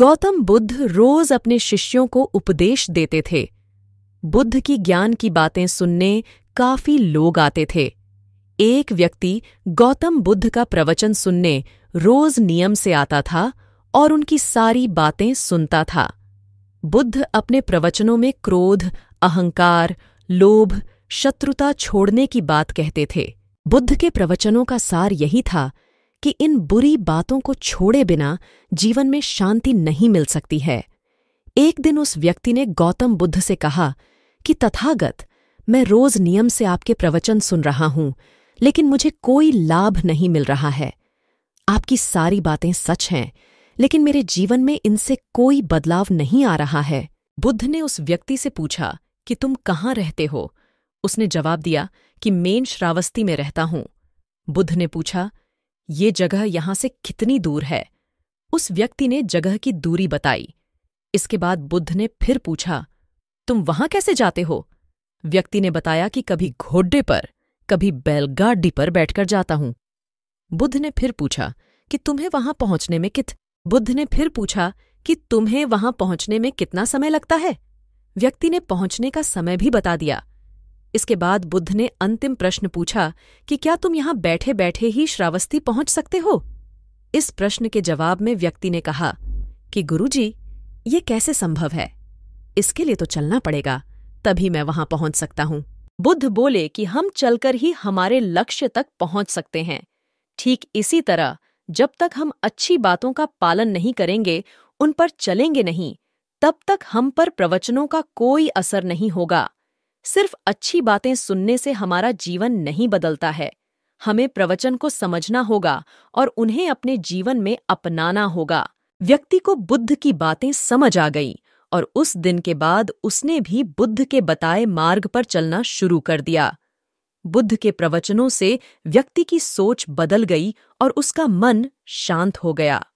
गौतम बुद्ध रोज अपने शिष्यों को उपदेश देते थे बुद्ध की ज्ञान की बातें सुनने काफी लोग आते थे एक व्यक्ति गौतम बुद्ध का प्रवचन सुनने रोज नियम से आता था और उनकी सारी बातें सुनता था बुद्ध अपने प्रवचनों में क्रोध अहंकार लोभ शत्रुता छोड़ने की बात कहते थे बुद्ध के प्रवचनों का सार यही था कि इन बुरी बातों को छोड़े बिना जीवन में शांति नहीं मिल सकती है एक दिन उस व्यक्ति ने गौतम बुद्ध से कहा कि तथागत मैं रोज नियम से आपके प्रवचन सुन रहा हूं लेकिन मुझे कोई लाभ नहीं मिल रहा है आपकी सारी बातें सच हैं लेकिन मेरे जीवन में इनसे कोई बदलाव नहीं आ रहा है बुद्ध ने उस व्यक्ति से पूछा कि तुम कहाँ रहते हो उसने जवाब दिया कि मेन श्रावस्ती में रहता हूं बुद्ध ने पूछा ये जगह यहां से कितनी दूर है उस व्यक्ति ने जगह की दूरी बताई इसके बाद बुद्ध ने फिर पूछा तुम वहां कैसे जाते हो व्यक्ति ने बताया कि कभी घोड़े पर कभी बैलगाड़ी पर बैठकर जाता हूं बुद्ध ने फिर पूछा कि तुम्हें वहां पहुंचने में कित बुद्ध ने फिर पूछा कि तुम्हें वहां पहुंचने में कितना समय लगता है व्यक्ति ने पहुंचने का समय भी बता दिया इसके बाद बुद्ध ने अंतिम प्रश्न पूछा कि क्या तुम यहाँ बैठे बैठे ही श्रावस्ती पहुंच सकते हो इस प्रश्न के जवाब में व्यक्ति ने कहा कि गुरुजी ये कैसे संभव है इसके लिए तो चलना पड़ेगा तभी मैं वहां पहुंच सकता हूं बुद्ध बोले कि हम चलकर ही हमारे लक्ष्य तक पहुंच सकते हैं ठीक इसी तरह जब तक हम अच्छी बातों का पालन नहीं करेंगे उन पर चलेंगे नहीं तब तक हम पर प्रवचनों का कोई असर नहीं होगा सिर्फ अच्छी बातें सुनने से हमारा जीवन नहीं बदलता है हमें प्रवचन को समझना होगा और उन्हें अपने जीवन में अपनाना होगा व्यक्ति को बुद्ध की बातें समझ आ गईं और उस दिन के बाद उसने भी बुद्ध के बताए मार्ग पर चलना शुरू कर दिया बुद्ध के प्रवचनों से व्यक्ति की सोच बदल गई और उसका मन शांत हो गया